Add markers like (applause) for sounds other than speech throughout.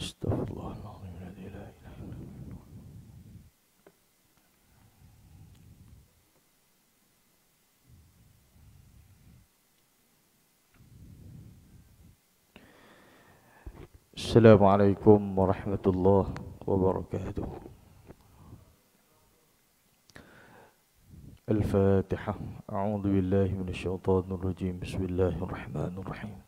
استغفر الله العظيم الذي لا اله الا هو السلام عليكم ورحمه الله وبركاته الفاتحه اعوذ بالله من الشيطان الرجيم بسم الله الرحمن الرحيم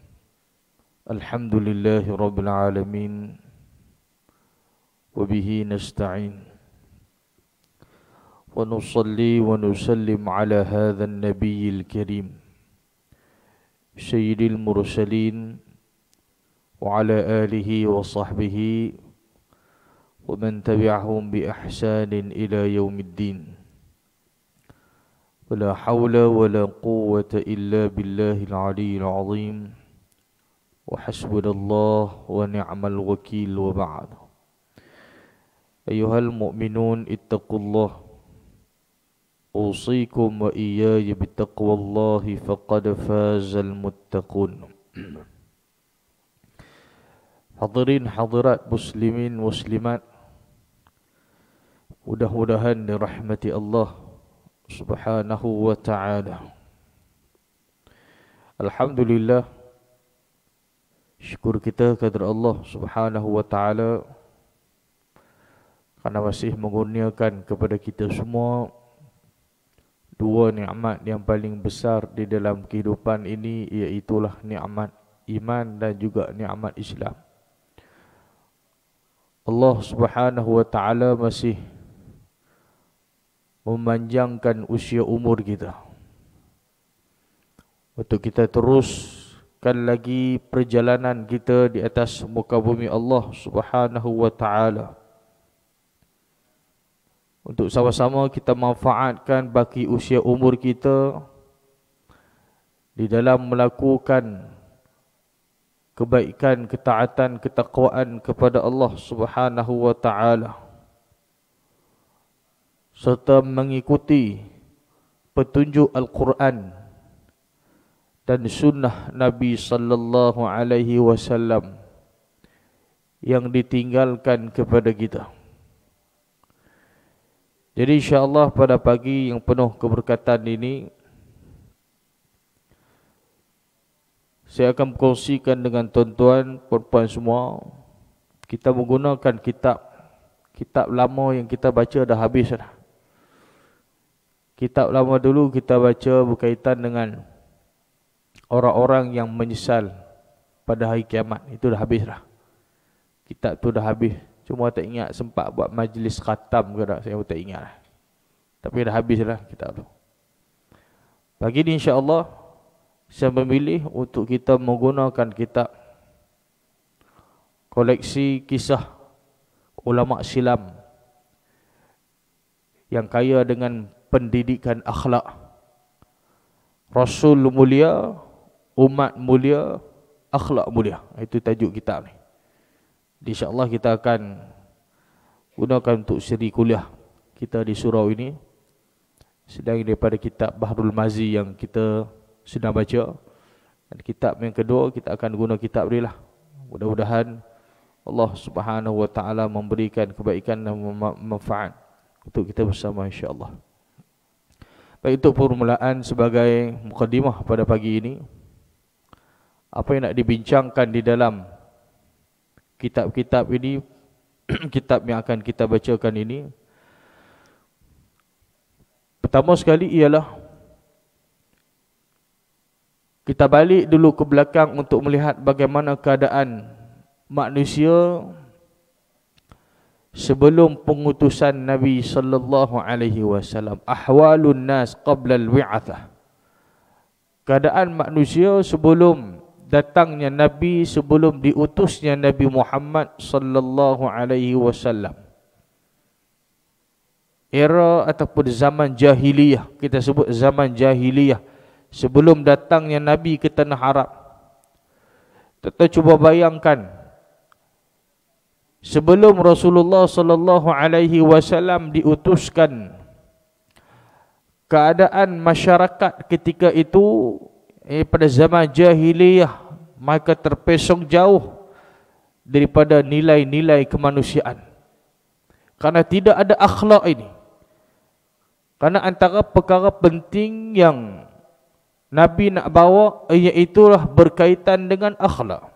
الحمد لله رب العالمين وبه نستعين ونصلي ونسلم على هذا النبي الكريم سيد المرسلين وعلى آله وصحبه ومن تبعهم بإحسان إلى يوم الدين ولا حول ولا قوة إلا بالله العلي العظيم وحسبنا الله ونعم الوكيل وبعد أيها المؤمنون اتقوا الله أوصيكم وإياي بتقوى الله فقد فاز المتقون Hadirin hadirat muslimin muslimat Mudah-mudahan dirahmati Allah Subhanahu wa ta'ala Alhamdulillah Syukur kita kepada Allah Subhanahu wa taala kerana masih mengurniakan kepada kita semua dua nikmat yang paling besar di dalam kehidupan ini iaitu lah nikmat iman dan juga nikmat Islam. Allah Subhanahu wa taala masih memanjangkan usia umur kita. Untuk kita terus lanjutkan lagi perjalanan kita di atas muka bumi Allah Subhanahu wa taala. Untuk sama-sama kita manfaatkan baki usia umur kita di dalam melakukan kebaikan, ketaatan, ketakwaan kepada Allah Subhanahu wa taala serta mengikuti petunjuk Al-Quran dan sunnah Nabi sallallahu alaihi wasallam yang ditinggalkan kepada kita. Jadi insyaallah pada pagi yang penuh keberkatan ini saya akan kongsikan dengan tuan-tuan puan-puan semua kita menggunakan kitab kitab lama yang kita baca dah habis dah. Kitab lama dulu kita baca berkaitan dengan orang-orang yang menyesal pada hari kiamat itu dah habis dah kitab tu dah habis cuma tak ingat sempat buat majlis khatam ke tak saya pun tak ingat lah. tapi dah habis lah kitab tu pagi ni insyaAllah saya memilih untuk kita menggunakan kitab koleksi kisah ulama silam yang kaya dengan pendidikan akhlak Rasul Mulia umat mulia akhlak mulia itu tajuk kitab ni insyaallah kita akan gunakan untuk siri kuliah kita di surau ini sedang daripada kitab Bahrul Mazi yang kita sedang baca dan kitab yang kedua kita akan guna kitab ni lah mudah-mudahan Allah Subhanahu Wa Taala memberikan kebaikan dan manfaat untuk kita bersama insyaAllah. Baik itu permulaan sebagai mukadimah pada pagi ini apa yang nak dibincangkan di dalam kitab-kitab ini (clears throat) kitab yang akan kita bacakan ini pertama sekali ialah kita balik dulu ke belakang untuk melihat bagaimana keadaan manusia sebelum pengutusan Nabi sallallahu alaihi wasallam ahwalun nas qabla al keadaan manusia sebelum datangnya nabi sebelum diutusnya nabi Muhammad sallallahu alaihi wasallam era ataupun zaman jahiliyah kita sebut zaman jahiliyah sebelum datangnya nabi ke tanah Arab kita cuba bayangkan sebelum Rasulullah sallallahu alaihi wasallam diutuskan keadaan masyarakat ketika itu eh, pada zaman jahiliyah mereka terpesong jauh daripada nilai-nilai kemanusiaan karena tidak ada akhlak ini Karena antara perkara penting yang Nabi nak bawa eh, iaitulah berkaitan dengan akhlak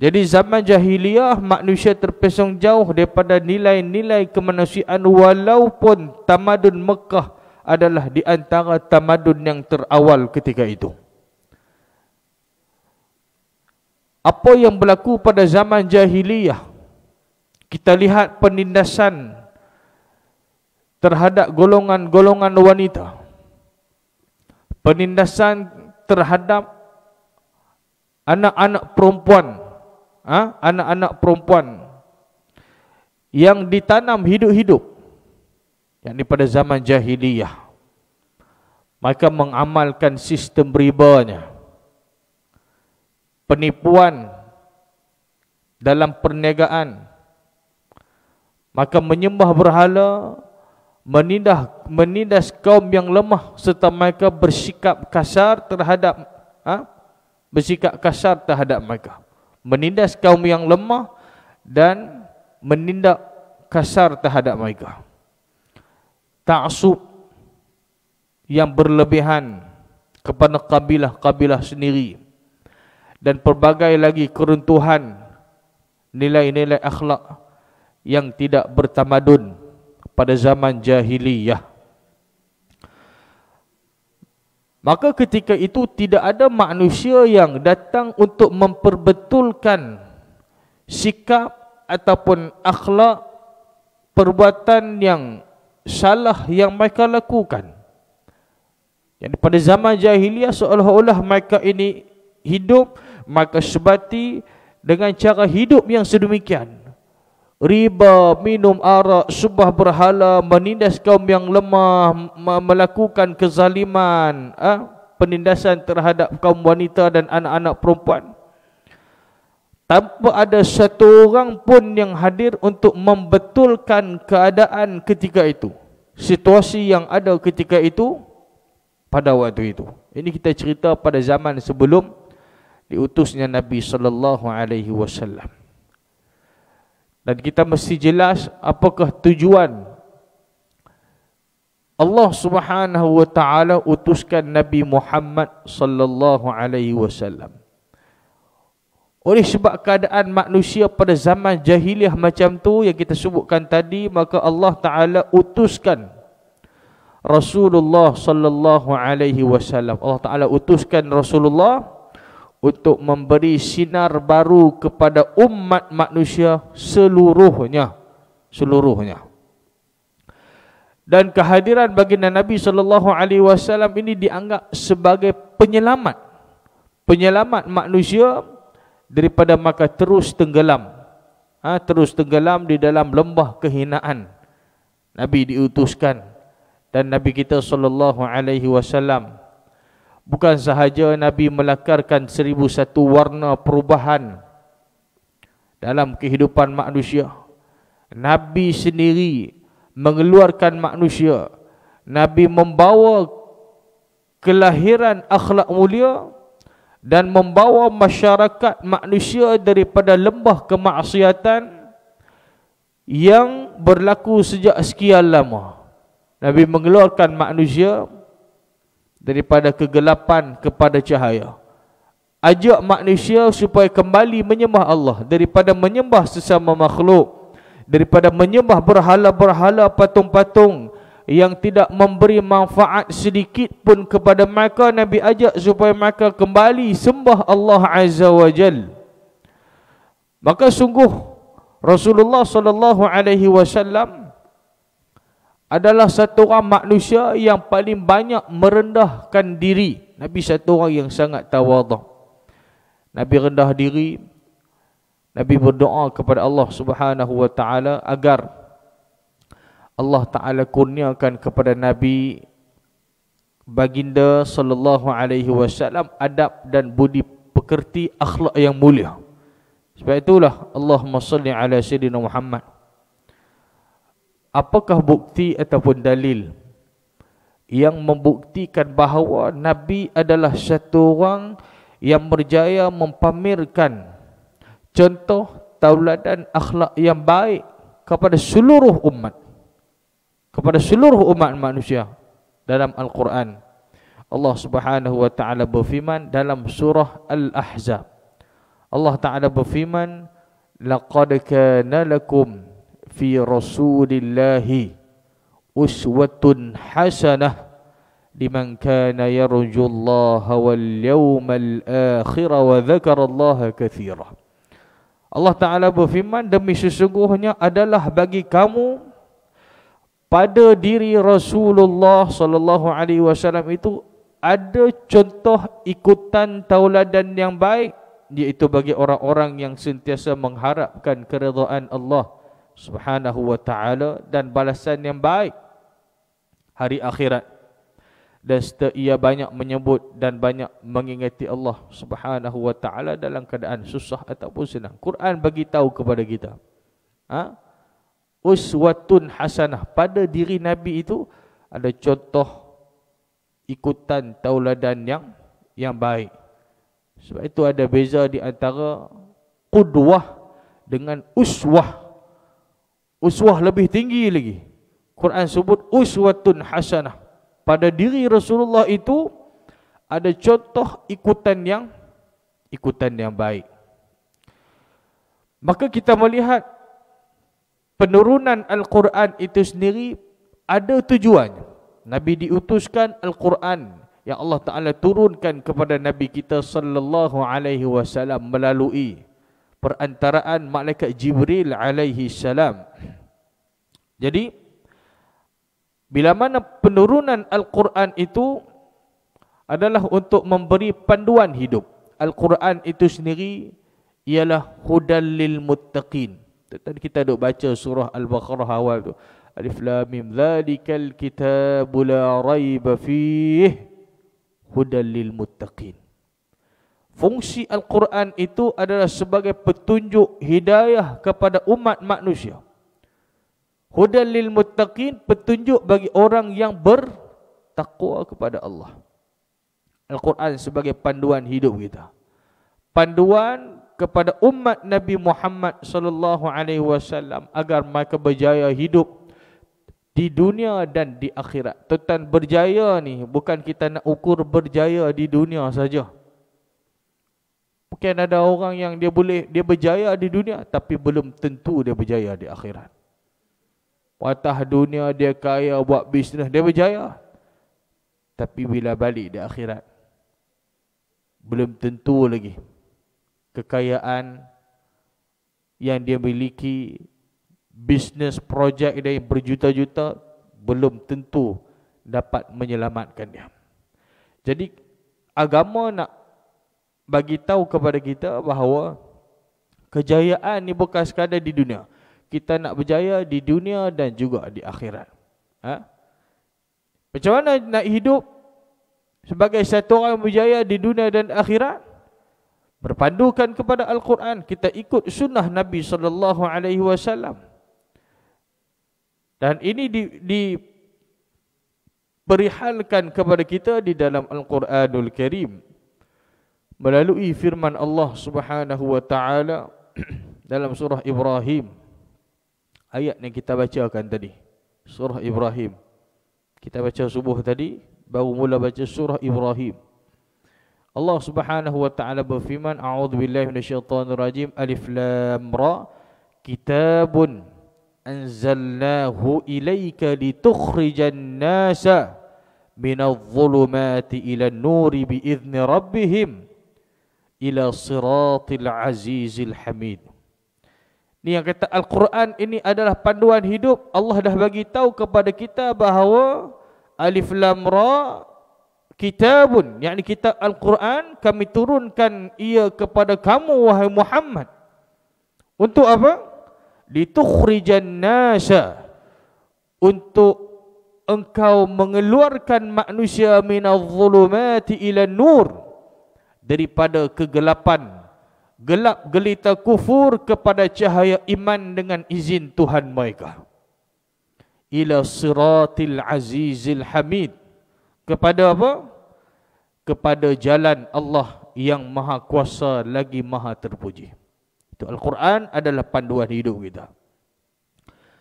jadi zaman jahiliyah manusia terpesong jauh daripada nilai-nilai kemanusiaan walaupun tamadun Mekah adalah di antara tamadun yang terawal ketika itu. Apa yang berlaku pada zaman jahiliyah? Kita lihat penindasan terhadap golongan-golongan wanita. Penindasan terhadap anak-anak perempuan. Ha? Anak-anak perempuan yang ditanam hidup-hidup yang yakni pada zaman jahiliyah mereka mengamalkan sistem ribanya penipuan dalam perniagaan maka menyembah berhala menindas menindas kaum yang lemah serta mereka bersikap kasar terhadap ha? bersikap kasar terhadap mereka menindas kaum yang lemah dan menindak kasar terhadap mereka ta'asub yang berlebihan kepada kabilah-kabilah sendiri dan pelbagai lagi keruntuhan nilai-nilai akhlak yang tidak bertamadun pada zaman jahiliyah maka ketika itu tidak ada manusia yang datang untuk memperbetulkan sikap ataupun akhlak perbuatan yang salah yang mereka lakukan. Yang pada zaman jahiliah seolah-olah mereka ini hidup, maka sebati dengan cara hidup yang sedemikian. Riba, minum arak, subah berhala, menindas kaum yang lemah, melakukan kezaliman, ha? penindasan terhadap kaum wanita dan anak-anak perempuan tanpa ada satu orang pun yang hadir untuk membetulkan keadaan ketika itu situasi yang ada ketika itu pada waktu itu ini kita cerita pada zaman sebelum diutusnya Nabi sallallahu alaihi wasallam dan kita mesti jelas apakah tujuan Allah Subhanahu wa taala utuskan Nabi Muhammad sallallahu alaihi wasallam oleh sebab keadaan manusia pada zaman jahiliah macam tu yang kita sebutkan tadi maka Allah taala utuskan Rasulullah sallallahu alaihi wasallam. Allah taala utuskan Rasulullah untuk memberi sinar baru kepada umat manusia seluruhnya. Seluruhnya. Dan kehadiran baginda Nabi sallallahu alaihi wasallam ini dianggap sebagai penyelamat penyelamat manusia daripada maka terus tenggelam ha, terus tenggelam di dalam lembah kehinaan Nabi diutuskan dan Nabi kita SAW bukan sahaja Nabi melakarkan seribu satu warna perubahan dalam kehidupan manusia Nabi sendiri mengeluarkan manusia Nabi membawa kelahiran akhlak mulia dan membawa masyarakat manusia daripada lembah kemaksiatan yang berlaku sejak sekian lama Nabi mengeluarkan manusia daripada kegelapan kepada cahaya ajak manusia supaya kembali menyembah Allah daripada menyembah sesama makhluk daripada menyembah berhala-berhala patung-patung yang tidak memberi manfaat sedikit pun kepada mereka Nabi ajak supaya mereka kembali sembah Allah Azza wa Jal maka sungguh Rasulullah sallallahu alaihi wasallam adalah satu orang manusia yang paling banyak merendahkan diri Nabi satu orang yang sangat tawaduk Nabi rendah diri Nabi berdoa kepada Allah Subhanahu wa taala agar Allah Taala kurniakan kepada Nabi baginda sallallahu alaihi wasallam adab dan budi pekerti akhlak yang mulia. Sebab itulah Allahumma salli ala sayyidina Muhammad. Apakah bukti ataupun dalil yang membuktikan bahawa Nabi adalah satu orang yang berjaya mempamerkan contoh tauladan akhlak yang baik kepada seluruh umat? kepada seluruh umat manusia dalam Al-Quran. Allah Subhanahu wa taala berfirman dalam surah Al-Ahzab. Allah Taala berfirman, "Laqad kana lakum fi Rasulillahi uswatun hasanah liman kana yarjullaha wal yawmal akhir wa dzakarallaha katsiran." Allah Taala berfirman, "Demi sesungguhnya adalah bagi kamu pada diri Rasulullah sallallahu alaihi wasallam itu ada contoh ikutan tauladan yang baik iaitu bagi orang-orang yang sentiasa mengharapkan keridhaan Allah Subhanahu wa taala dan balasan yang baik hari akhirat dan setia banyak menyebut dan banyak mengingati Allah Subhanahu wa taala dalam keadaan susah ataupun senang Quran bagi tahu kepada kita ha uswatun hasanah pada diri nabi itu ada contoh ikutan tauladan yang yang baik sebab itu ada beza di antara qudwah dengan uswah uswah lebih tinggi lagi Quran sebut uswatun hasanah pada diri Rasulullah itu ada contoh ikutan yang ikutan yang baik maka kita melihat penurunan Al-Quran itu sendiri ada tujuannya. Nabi diutuskan Al-Quran yang Allah Taala turunkan kepada Nabi kita sallallahu alaihi wasallam melalui perantaraan malaikat Jibril alaihi salam. Jadi bila mana penurunan Al-Quran itu adalah untuk memberi panduan hidup. Al-Quran itu sendiri ialah hudal lil muttaqin. Tadi kita duk baca surah Al-Baqarah awal tu. Alif Lam Mim. Zalikal kitabu la raiba fih hudal lil muttaqin. Fungsi Al-Quran itu adalah sebagai petunjuk hidayah kepada umat manusia. Hudal lil muttaqin petunjuk bagi orang yang bertakwa kepada Allah. Al-Quran sebagai panduan hidup kita. Panduan kepada umat Nabi Muhammad sallallahu alaihi wasallam agar mereka berjaya hidup di dunia dan di akhirat. Tuan berjaya ni bukan kita nak ukur berjaya di dunia saja. Mungkin ada orang yang dia boleh dia berjaya di dunia tapi belum tentu dia berjaya di akhirat. Watah dunia dia kaya buat bisnes dia berjaya. Tapi bila balik di akhirat belum tentu lagi kekayaan yang dia miliki bisnes projek dia yang berjuta-juta belum tentu dapat menyelamatkan dia. Jadi agama nak bagi tahu kepada kita bahawa kejayaan ni bukan sekadar di dunia. Kita nak berjaya di dunia dan juga di akhirat. Ha? Macam mana nak hidup sebagai satu orang berjaya di dunia dan akhirat? berpadukan kepada Al-Quran, kita ikut sunnah Nabi saw. Dan ini di, di perihalkan kepada kita di dalam Al-Quranul Karim melalui firman Allah Subhanahu wa taala (clears throat) dalam surah Ibrahim ayat yang kita bacakan tadi surah Ibrahim kita baca subuh tadi baru mula baca surah Ibrahim Allah Subhanahu wa taala berfirman a'udzubillahi minasyaitonir rajim alif lam ra kitabun anzalnahu ilaika litukhrijan nasa minadh dhulumati ilan nuri biizni rabbihim ila siratil azizil hamid ni yang kata al-Quran ini adalah panduan hidup Allah dah bagi tahu kepada kita bahawa alif lam ra kitabun yakni kitab al-Quran kami turunkan ia kepada kamu wahai Muhammad untuk apa litukhrijan nasa untuk engkau mengeluarkan manusia minadh-dhulumati ila nur daripada kegelapan gelap gelita kufur kepada cahaya iman dengan izin Tuhan mereka ila siratil azizil hamid kepada apa kepada jalan Allah yang maha kuasa lagi maha terpuji. Itu Al-Quran adalah panduan hidup kita.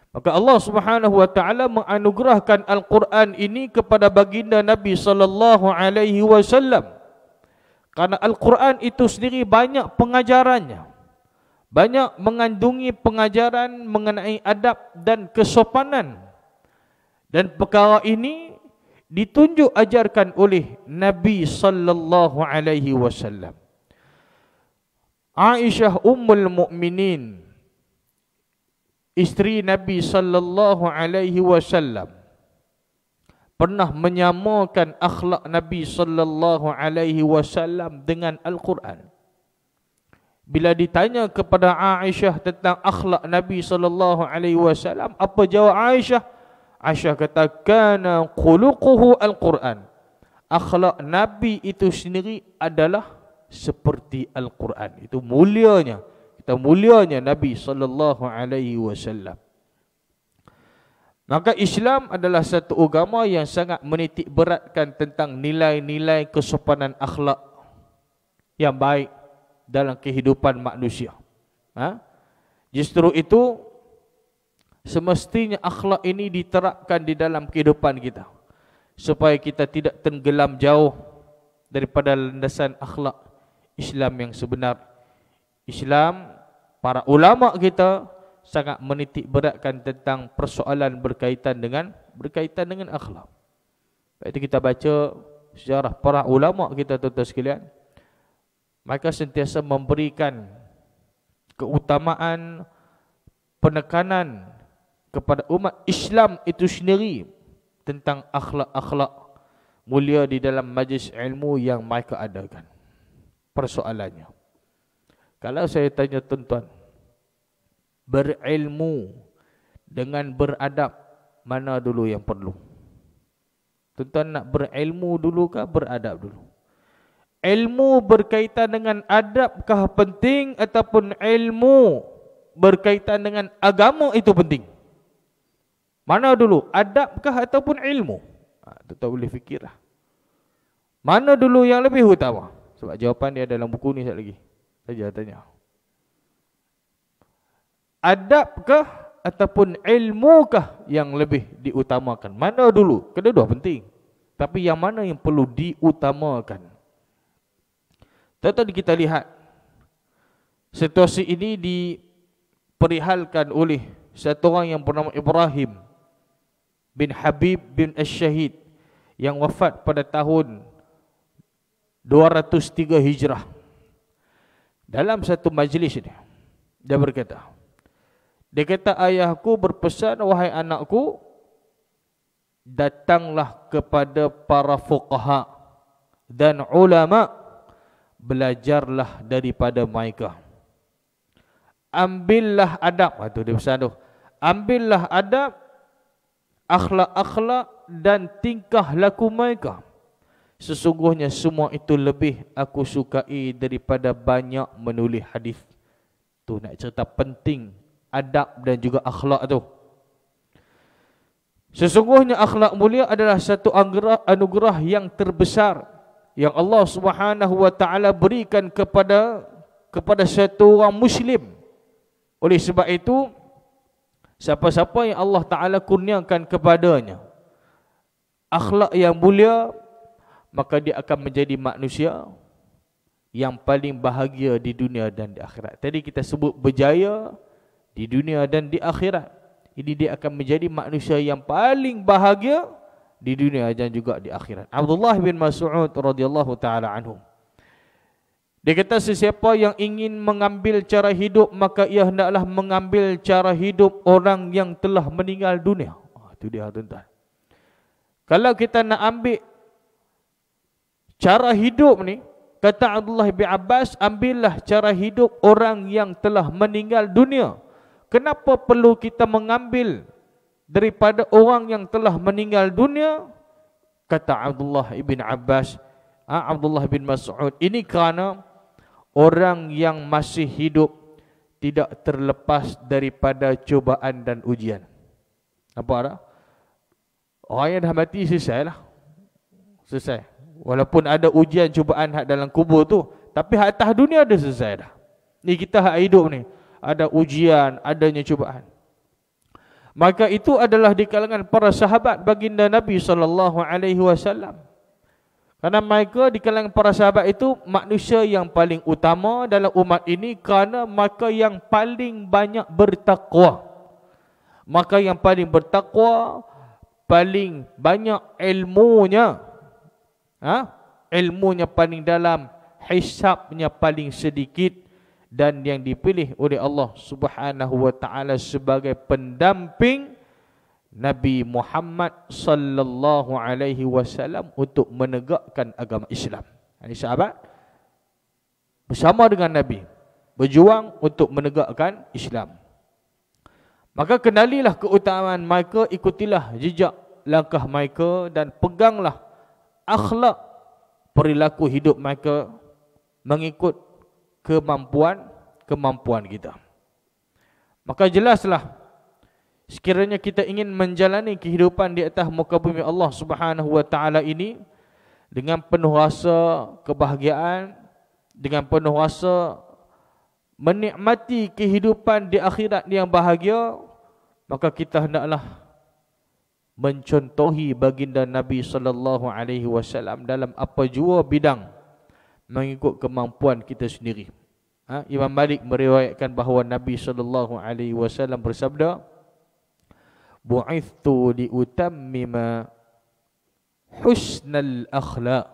Maka Allah Subhanahu wa taala menganugerahkan Al-Quran ini kepada baginda Nabi sallallahu alaihi wasallam. Karena Al-Quran itu sendiri banyak pengajarannya. Banyak mengandungi pengajaran mengenai adab dan kesopanan. Dan perkara ini ditunjuk ajarkan oleh Nabi sallallahu alaihi wasallam. Aisyah ummul mukminin isteri Nabi sallallahu alaihi wasallam pernah menyamakan akhlak Nabi sallallahu alaihi wasallam dengan Al-Quran. Bila ditanya kepada Aisyah tentang akhlak Nabi sallallahu alaihi wasallam, apa jawab Aisyah? Aisyah kata kana khuluquhu al-Quran. Akhlak Nabi itu sendiri adalah seperti al-Quran. Itu mulianya. Kita mulianya Nabi sallallahu alaihi wasallam. Maka Islam adalah satu agama yang sangat menitik beratkan tentang nilai-nilai kesopanan akhlak yang baik dalam kehidupan manusia. Ha? Justru itu semestinya akhlak ini diterapkan di dalam kehidupan kita supaya kita tidak tenggelam jauh daripada landasan akhlak Islam yang sebenar Islam para ulama kita sangat menitik beratkan tentang persoalan berkaitan dengan berkaitan dengan akhlak baik itu kita baca sejarah para ulama kita tuan-tuan sekalian mereka sentiasa memberikan keutamaan penekanan kepada umat Islam itu sendiri tentang akhlak-akhlak mulia di dalam majlis ilmu yang mereka adakan. Persoalannya. Kalau saya tanya tuan-tuan, berilmu dengan beradab mana dulu yang perlu? Tuan-tuan nak berilmu dulu ke beradab dulu? Ilmu berkaitan dengan adabkah penting ataupun ilmu berkaitan dengan agama itu penting? Mana dulu? Adabkah ataupun ilmu? Ha, tu tak boleh fikirlah. Mana dulu yang lebih utama? Sebab jawapan dia dalam buku ni satu lagi. Saja lah tanya. Adabkah ataupun ilmukah yang lebih diutamakan? Mana dulu? Kedua-dua penting. Tapi yang mana yang perlu diutamakan? Tadi kita lihat situasi ini diperihalkan oleh satu orang yang bernama Ibrahim bin Habib bin Ash-Shahid yang wafat pada tahun 203 Hijrah. Dalam satu majlis ini, dia berkata, dia kata, ayahku berpesan, wahai anakku, datanglah kepada para fuqaha dan ulama belajarlah daripada mereka ambillah adab itu ah, dia pesan tu ambillah adab akhlak-akhlak dan tingkah laku mereka sesungguhnya semua itu lebih aku sukai daripada banyak menulis hadis tu nak cerita penting adab dan juga akhlak tu sesungguhnya akhlak mulia adalah satu anugerah, anugerah yang terbesar yang Allah Subhanahu wa taala berikan kepada kepada satu orang muslim oleh sebab itu siapa-siapa yang Allah Ta'ala kurniakan kepadanya akhlak yang mulia maka dia akan menjadi manusia yang paling bahagia di dunia dan di akhirat tadi kita sebut berjaya di dunia dan di akhirat ini dia akan menjadi manusia yang paling bahagia di dunia dan juga di akhirat Abdullah bin Mas'ud radhiyallahu ta'ala anhum dia kata sesiapa yang ingin mengambil cara hidup maka ia hendaklah mengambil cara hidup orang yang telah meninggal dunia. Oh, itu dia tuan-tuan. Kalau kita nak ambil cara hidup ni, kata Abdullah bin Abbas, ambillah cara hidup orang yang telah meninggal dunia. Kenapa perlu kita mengambil daripada orang yang telah meninggal dunia? Kata Abdullah bin Abbas, ah, Abdullah bin Mas'ud, ini kerana orang yang masih hidup tidak terlepas daripada cubaan dan ujian. Apa ada? Orang yang dah mati selesai lah. Selesai. Walaupun ada ujian cubaan hak dalam kubur tu, tapi hak atas dunia dah selesai dah. Ni kita hak hidup ni, ada ujian, adanya cubaan. Maka itu adalah di kalangan para sahabat baginda Nabi sallallahu alaihi wasallam. Kerana mereka di kalangan para sahabat itu manusia yang paling utama dalam umat ini kerana mereka yang paling banyak bertakwa. Maka yang paling bertakwa, paling banyak ilmunya. Ha? Ilmunya paling dalam, hisabnya paling sedikit dan yang dipilih oleh Allah Subhanahu wa taala sebagai pendamping Nabi Muhammad sallallahu alaihi wasallam untuk menegakkan agama Islam. Ini sahabat bersama dengan Nabi berjuang untuk menegakkan Islam. Maka kenalilah keutamaan mereka, ikutilah jejak langkah mereka dan peganglah akhlak perilaku hidup mereka mengikut kemampuan kemampuan kita. Maka jelaslah sekiranya kita ingin menjalani kehidupan di atas muka bumi Allah Subhanahu wa taala ini dengan penuh rasa kebahagiaan dengan penuh rasa menikmati kehidupan di akhirat yang bahagia maka kita hendaklah mencontohi baginda Nabi sallallahu alaihi wasallam dalam apa jua bidang mengikut kemampuan kita sendiri. Ha? Imam Malik meriwayatkan bahawa Nabi sallallahu alaihi wasallam bersabda, bu'ithu liutammima husnal akhlaq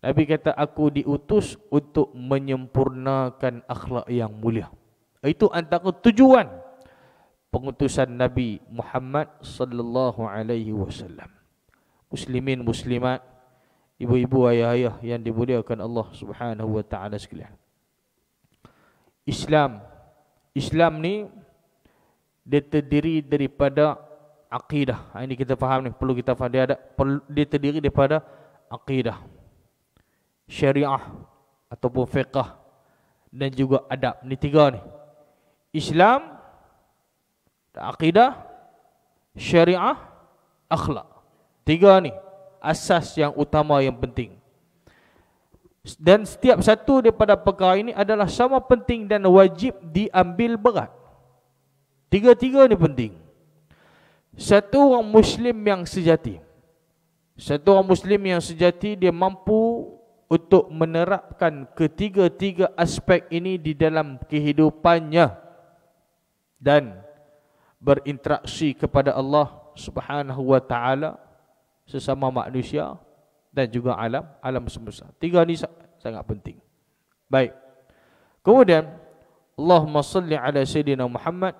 Nabi kata aku diutus untuk menyempurnakan akhlak yang mulia. Itu antara tujuan pengutusan Nabi Muhammad sallallahu alaihi wasallam. Muslimin muslimat, ibu-ibu ayah-ayah yang dimuliakan Allah Subhanahu wa taala sekalian. Islam Islam ni dia terdiri daripada akidah. Ha, ini kita faham ni, perlu kita faham dia ada dia terdiri daripada akidah. Syariah ataupun fiqh dan juga adab. Ni tiga ni. Islam akidah, syariah, akhlak. Tiga ni asas yang utama yang penting. Dan setiap satu daripada perkara ini adalah sama penting dan wajib diambil berat. Tiga-tiga ni penting. Satu orang Muslim yang sejati. Satu orang Muslim yang sejati, dia mampu untuk menerapkan ketiga-tiga aspek ini di dalam kehidupannya. Dan berinteraksi kepada Allah subhanahu wa ta'ala sesama manusia dan juga alam alam semesta. Tiga ni sangat penting. Baik. Kemudian Allahumma salli ala sayyidina Muhammad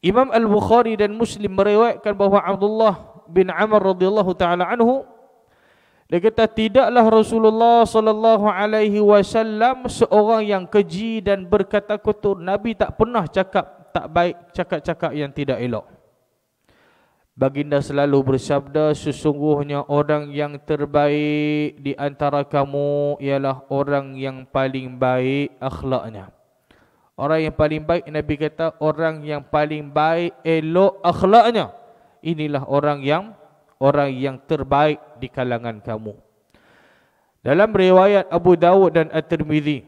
Imam Al-Bukhari dan Muslim meriwayatkan bahawa Abdullah bin Amr radhiyallahu taala anhu dia kata tidaklah Rasulullah sallallahu alaihi wasallam seorang yang keji dan berkata kotor. Nabi tak pernah cakap tak baik, cakap-cakap yang tidak elok. Baginda selalu bersabda sesungguhnya orang yang terbaik di antara kamu ialah orang yang paling baik akhlaknya. Orang yang paling baik Nabi kata orang yang paling baik elok akhlaknya. Inilah orang yang orang yang terbaik di kalangan kamu. Dalam riwayat Abu Dawud dan At-Tirmizi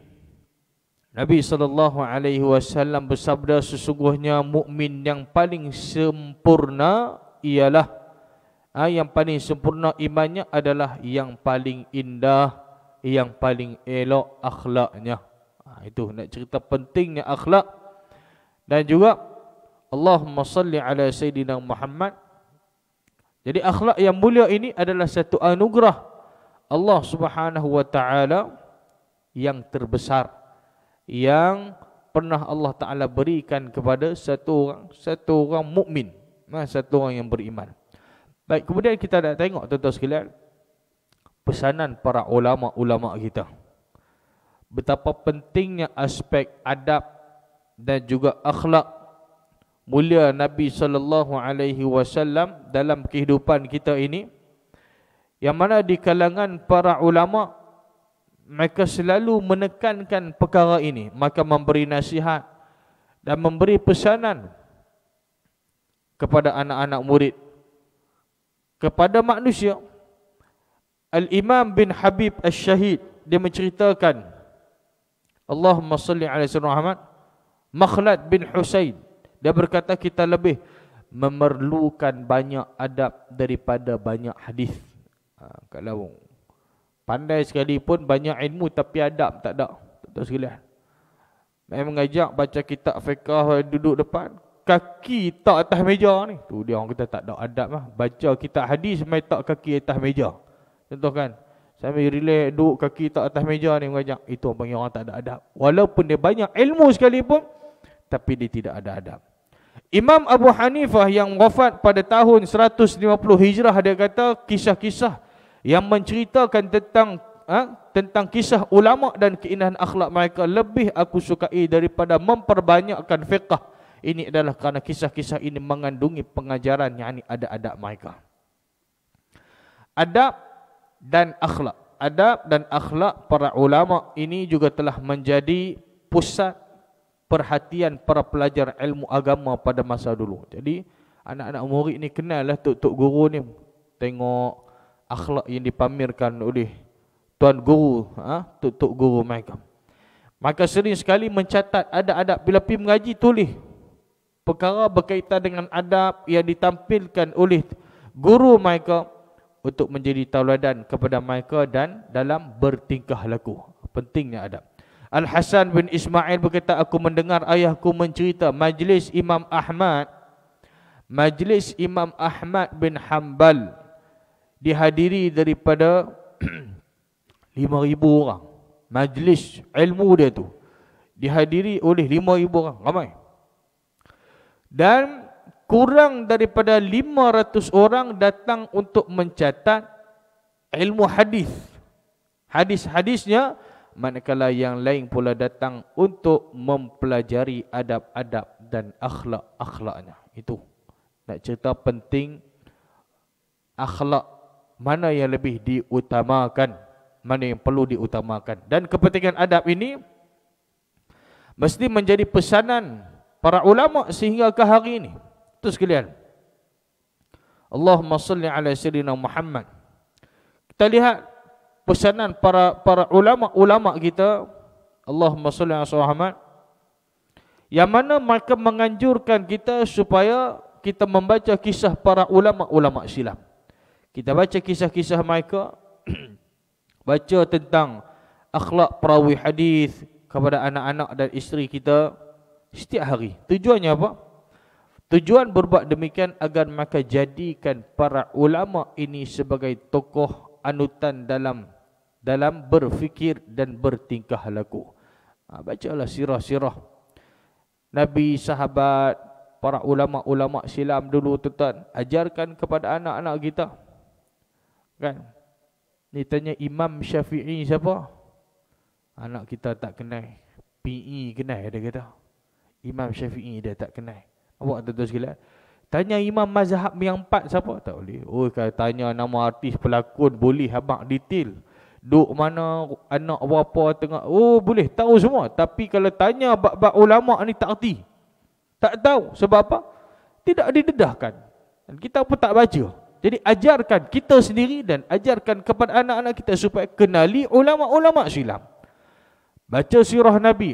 Nabi saw bersabda sesungguhnya mukmin yang paling sempurna ialah ah yang paling sempurna imannya adalah yang paling indah yang paling elok akhlaknya. Ha, itu nak cerita pentingnya akhlak dan juga Allahumma salli ala Sayyidina Muhammad jadi akhlak yang mulia ini adalah satu anugerah Allah subhanahu wa ta'ala yang terbesar yang pernah Allah ta'ala berikan kepada satu orang satu orang mukmin, nah, ha, satu orang yang beriman baik kemudian kita nak tengok tuan-tuan sekalian pesanan para ulama-ulama kita betapa pentingnya aspek adab dan juga akhlak mulia Nabi sallallahu alaihi wasallam dalam kehidupan kita ini yang mana di kalangan para ulama mereka selalu menekankan perkara ini maka memberi nasihat dan memberi pesanan kepada anak-anak murid kepada manusia Al-Imam bin Habib Al-Shahid dia menceritakan Allahumma salli alaihi sayyidina Muhammad Makhlad bin Husain dia berkata kita lebih memerlukan banyak adab daripada banyak hadis. Ha, kalau pandai sekalipun banyak ilmu tapi adab tak ada. Tak tahu sekalian. Memang mengajak baca kitab fiqh duduk depan kaki tak atas meja ni. Tu dia orang kita tak ada adab lah. Baca kitab hadis main tak kaki atas meja. Contoh kan. Sambil relax, duduk kaki tak atas meja ni mengajak. Itu orang panggil orang tak ada adab. Walaupun dia banyak ilmu sekalipun, tapi dia tidak ada adab. Imam Abu Hanifah yang wafat pada tahun 150 Hijrah, dia kata kisah-kisah yang menceritakan tentang ha, tentang kisah ulama dan keindahan akhlak mereka lebih aku sukai daripada memperbanyakkan fiqah. Ini adalah kerana kisah-kisah ini mengandungi pengajaran yang ini ada adab mereka. Adab dan akhlak. Adab dan akhlak para ulama ini juga telah menjadi pusat perhatian para pelajar ilmu agama pada masa dulu. Jadi anak-anak murid ni kenallah tok-tok guru ni tengok akhlak yang dipamerkan oleh tuan guru, ha? tok-tok guru mereka. Maka sering sekali mencatat adab-adab bila pergi mengaji tulis perkara berkaitan dengan adab yang ditampilkan oleh guru mereka untuk menjadi tauladan kepada mereka dan dalam bertingkah laku. Pentingnya adab. Al-Hasan bin Ismail berkata, aku mendengar ayahku mencerita majlis Imam Ahmad majlis Imam Ahmad bin Hanbal dihadiri daripada 5,000 (clears throat) orang. Majlis ilmu dia tu dihadiri oleh 5,000 orang. Ramai. Dan kurang daripada 500 orang datang untuk mencatat ilmu hadis. Hadis-hadisnya manakala yang lain pula datang untuk mempelajari adab-adab dan akhlak-akhlaknya. Itu nak cerita penting akhlak mana yang lebih diutamakan, mana yang perlu diutamakan. Dan kepentingan adab ini mesti menjadi pesanan para ulama sehingga ke hari ini. Itu sekalian. Allahumma salli ala sayyidina Muhammad. Kita lihat pesanan para para ulama-ulama kita Allahumma salli ala Muhammad. Yang mana mereka menganjurkan kita supaya kita membaca kisah para ulama-ulama silam. Kita baca kisah-kisah mereka (clears throat) baca tentang akhlak perawi hadis kepada anak-anak dan isteri kita setiap hari. Tujuannya apa? Tujuan berbuat demikian agar maka jadikan para ulama ini sebagai tokoh anutan dalam dalam berfikir dan bertingkah laku. Ha, lah sirah-sirah Nabi sahabat para ulama-ulama silam dulu tuan ajarkan kepada anak-anak kita. Kan? Ni tanya Imam Syafi'i siapa? Anak kita tak kenal. PE kenal dia kata. Imam Syafi'i dia tak kenal. Awak tentu sekali Tanya imam mazhab yang empat siapa? Tak boleh. Oh, kalau tanya nama artis pelakon boleh habaq detail. Duk mana anak berapa tengah. Oh, boleh tahu semua. Tapi kalau tanya bab-bab ulama ni tak erti. Tak tahu sebab apa? Tidak didedahkan. Dan kita pun tak baca. Jadi ajarkan kita sendiri dan ajarkan kepada anak-anak kita supaya kenali ulama-ulama silam. Baca sirah Nabi,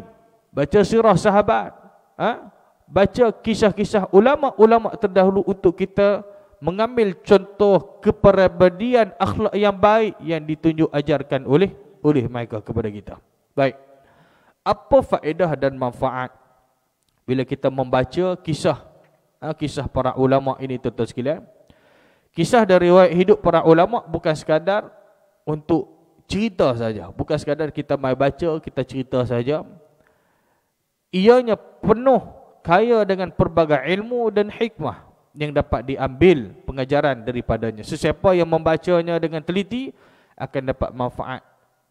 baca sirah sahabat. Ha? baca kisah-kisah ulama-ulama terdahulu untuk kita mengambil contoh keperabadian akhlak yang baik yang ditunjuk ajarkan oleh oleh mereka kepada kita. Baik. Apa faedah dan manfaat bila kita membaca kisah ha, kisah para ulama ini tuan-tuan sekalian? Kisah dari riwayat hidup para ulama bukan sekadar untuk cerita saja, bukan sekadar kita mai baca, kita cerita saja. Ianya penuh kaya dengan pelbagai ilmu dan hikmah yang dapat diambil pengajaran daripadanya. Sesiapa yang membacanya dengan teliti akan dapat manfaat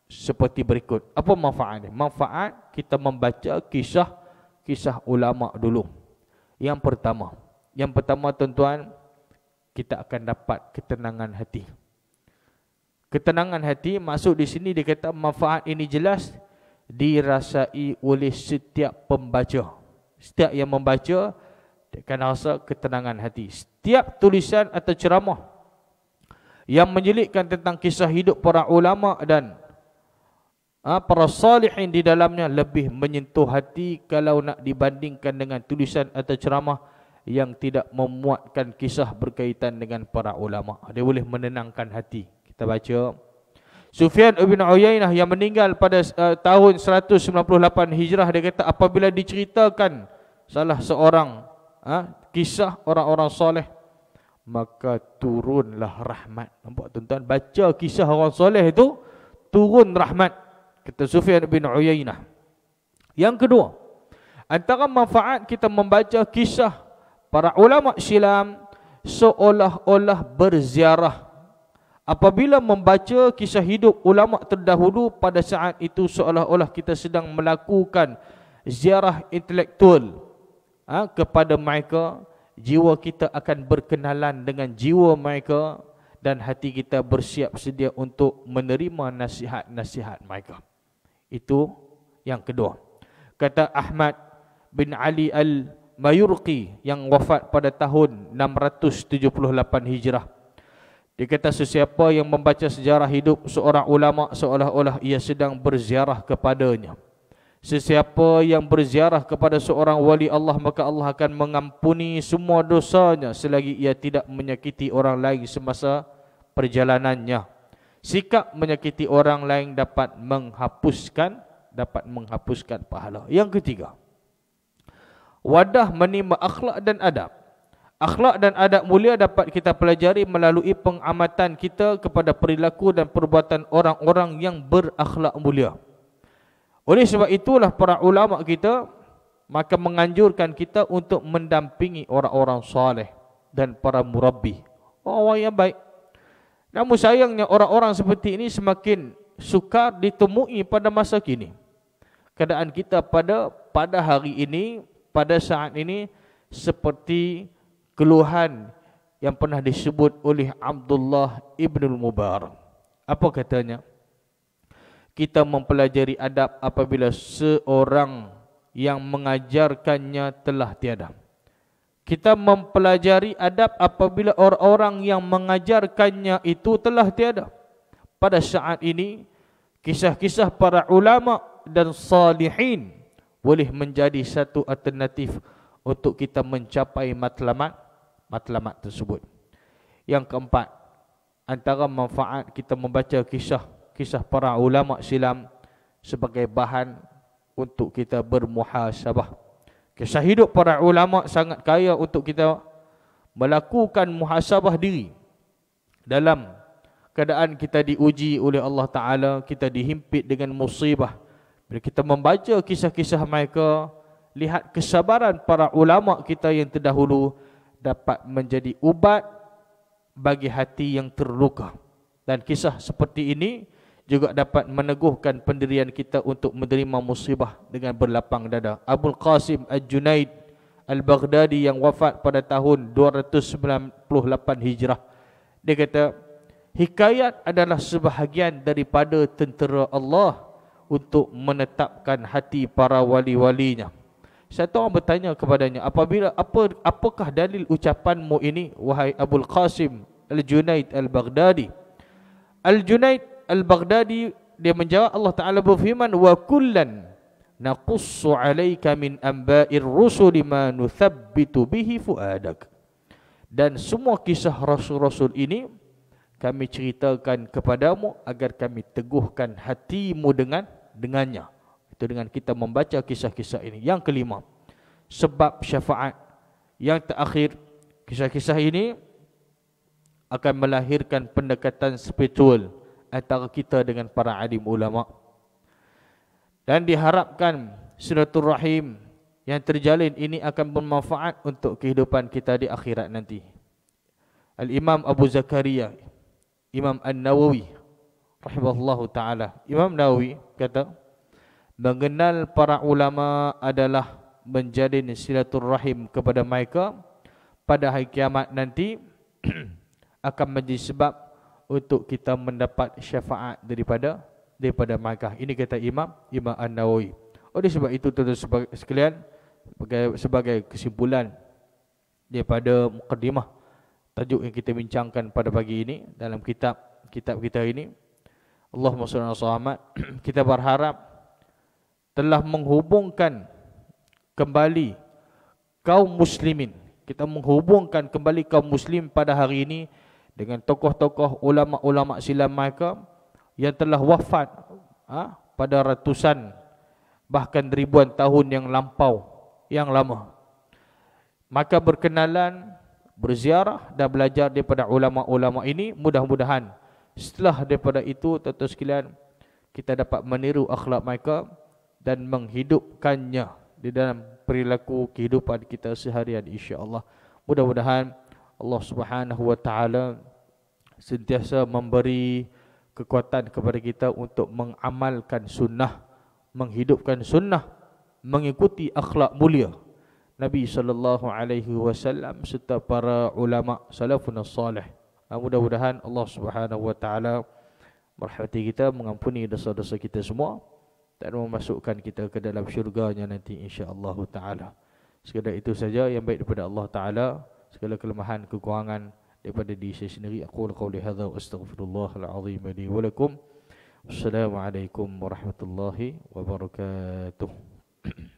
seperti berikut. Apa manfaatnya? Manfaat kita membaca kisah-kisah ulama dulu. Yang pertama, yang pertama tuan-tuan kita akan dapat ketenangan hati. Ketenangan hati masuk di sini dia manfaat ini jelas dirasai oleh setiap pembaca setiap yang membaca dia akan rasa ketenangan hati setiap tulisan atau ceramah yang menjelitkan tentang kisah hidup para ulama dan ha, para salihin di dalamnya lebih menyentuh hati kalau nak dibandingkan dengan tulisan atau ceramah yang tidak memuatkan kisah berkaitan dengan para ulama dia boleh menenangkan hati kita baca Sufyan bin Uyainah yang meninggal pada uh, tahun 198 Hijrah dia kata apabila diceritakan salah seorang uh, kisah orang-orang soleh maka turunlah rahmat. Nampak tuan-tuan baca kisah orang soleh itu turun rahmat kata Sufyan bin Uyainah. Yang kedua, antara manfaat kita membaca kisah para ulama silam seolah-olah berziarah Apabila membaca kisah hidup ulama terdahulu pada saat itu seolah-olah kita sedang melakukan ziarah intelektual ha, kepada mereka, jiwa kita akan berkenalan dengan jiwa mereka dan hati kita bersiap sedia untuk menerima nasihat-nasihat mereka. Itu yang kedua. Kata Ahmad bin Ali al-Mayurqi yang wafat pada tahun 678 Hijrah. Dia kata sesiapa yang membaca sejarah hidup seorang ulama seolah-olah ia sedang berziarah kepadanya. Sesiapa yang berziarah kepada seorang wali Allah maka Allah akan mengampuni semua dosanya selagi ia tidak menyakiti orang lain semasa perjalanannya. Sikap menyakiti orang lain dapat menghapuskan dapat menghapuskan pahala. Yang ketiga. Wadah menimba akhlak dan adab. Akhlak dan adab mulia dapat kita pelajari melalui pengamatan kita kepada perilaku dan perbuatan orang-orang yang berakhlak mulia. Oleh sebab itulah para ulama kita maka menganjurkan kita untuk mendampingi orang-orang soleh dan para murabbi. Orang yang baik. Namun sayangnya orang-orang seperti ini semakin sukar ditemui pada masa kini. Keadaan kita pada pada hari ini, pada saat ini seperti keluhan yang pernah disebut oleh Abdullah Ibnul Mubar. Apa katanya? Kita mempelajari adab apabila seorang yang mengajarkannya telah tiada. Kita mempelajari adab apabila orang-orang yang mengajarkannya itu telah tiada. Pada saat ini, kisah-kisah para ulama dan salihin boleh menjadi satu alternatif untuk kita mencapai matlamat matlamat tersebut. Yang keempat, antara manfaat kita membaca kisah kisah para ulama silam sebagai bahan untuk kita bermuhasabah. Kisah hidup para ulama sangat kaya untuk kita melakukan muhasabah diri dalam keadaan kita diuji oleh Allah Taala, kita dihimpit dengan musibah. Bila kita membaca kisah-kisah mereka, lihat kesabaran para ulama kita yang terdahulu dapat menjadi ubat bagi hati yang terluka. Dan kisah seperti ini juga dapat meneguhkan pendirian kita untuk menerima musibah dengan berlapang dada. Abu Qasim Al-Junaid Al-Baghdadi yang wafat pada tahun 298 Hijrah. Dia kata, Hikayat adalah sebahagian daripada tentera Allah untuk menetapkan hati para wali-walinya. Satu orang bertanya kepadanya, apabila apa apakah dalil ucapanmu ini wahai Abdul Qasim Al-Junaid Al-Baghdadi? Al-Junaid Al-Baghdadi dia menjawab Allah Taala berfirman wa kullan naqussu alayka min anba'ir rusul ma nuthabbitu bihi fuadak. Dan semua kisah rasul-rasul ini kami ceritakan kepadamu agar kami teguhkan hatimu dengan dengannya. Itu dengan kita membaca kisah-kisah ini. Yang kelima, sebab syafaat. Yang terakhir, kisah-kisah ini akan melahirkan pendekatan spiritual antara kita dengan para alim ulama. Dan diharapkan rahim yang terjalin ini akan bermanfaat untuk kehidupan kita di akhirat nanti. Al-Imam Abu Zakaria, Imam An-Nawawi, rahimahullahu taala. Imam Nawawi kata, mengenal para ulama adalah menjadi silaturrahim kepada mereka pada hari kiamat nanti (clears throat) akan menjadi sebab untuk kita mendapat syafaat daripada daripada mereka. Ini kata Imam Imam An-Nawawi. Oleh sebab itu tuan sekalian sebagai, sebagai kesimpulan daripada mukadimah tajuk yang kita bincangkan pada pagi ini dalam kitab kitab kita ini Allahumma salli ala Muhammad (clears throat) kita berharap telah menghubungkan kembali kaum muslimin. Kita menghubungkan kembali kaum muslim pada hari ini dengan tokoh-tokoh ulama-ulama silam mereka yang telah wafat ha, pada ratusan bahkan ribuan tahun yang lampau yang lama. Maka berkenalan, berziarah dan belajar daripada ulama-ulama ini mudah-mudahan setelah daripada itu tuan sekalian kita dapat meniru akhlak mereka dan menghidupkannya di dalam perilaku kehidupan kita seharian Allah, Mudah-mudahan Allah Subhanahu wa taala sentiasa memberi kekuatan kepada kita untuk mengamalkan sunnah, menghidupkan sunnah, mengikuti akhlak mulia Nabi sallallahu alaihi wasallam serta para ulama salafun salih. Mudah-mudahan Allah Subhanahu wa taala merahmati kita, mengampuni dosa-dosa kita semua dan memasukkan kita ke dalam syurganya nanti insya-Allah taala. Sekadar itu saja yang baik daripada Allah taala. Segala kelemahan kekurangan daripada diri saya sendiri aku qauli hadza wa astaghfirullahal azim li wa lakum. Assalamualaikum warahmatullahi wabarakatuh. (clears throat)